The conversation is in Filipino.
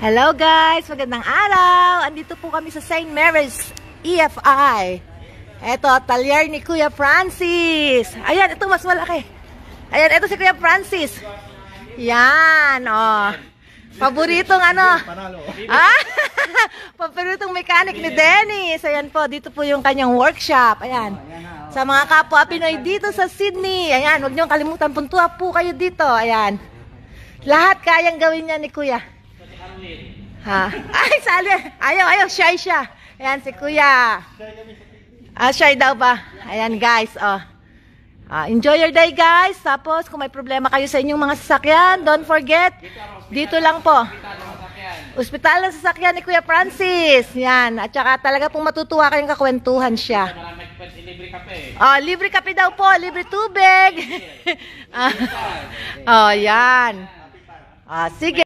Hello guys! Magandang araw! Andito po kami sa St. Mary's EFI. Eto, talyer ni Kuya Francis. Ayan, ito mas malaki. Ayan, ito si Kuya Francis. Yan, oh. Paboritong ano? Ah, paboritong mechanic ni Dennis. Ayan po, dito po yung kanyang workshop. Ayan. Sa mga kapwa Pinoy dito sa Sydney. Ayan, huwag niyong kalimutan. Puntua po kayo dito. Ayan. Lahat kayang gawin niya ni Kuya. Ha? Ay, sali. Ayaw, ayaw. Shy siya. Ayan, si kuya. Ah, shy daw ba? Ayan, guys. Oh. Ah, enjoy your day, guys. Tapos, kung may problema kayo sa inyong mga sasakyan, don't forget, dito lang po. Ospital ng sasakyan ni Kuya Francis. Yan. At saka talaga pong matutuwa kayong kakwentuhan siya. Libre Oh, libre kape daw po. Libre tubig. Ah, oh, yan. Ah, sige.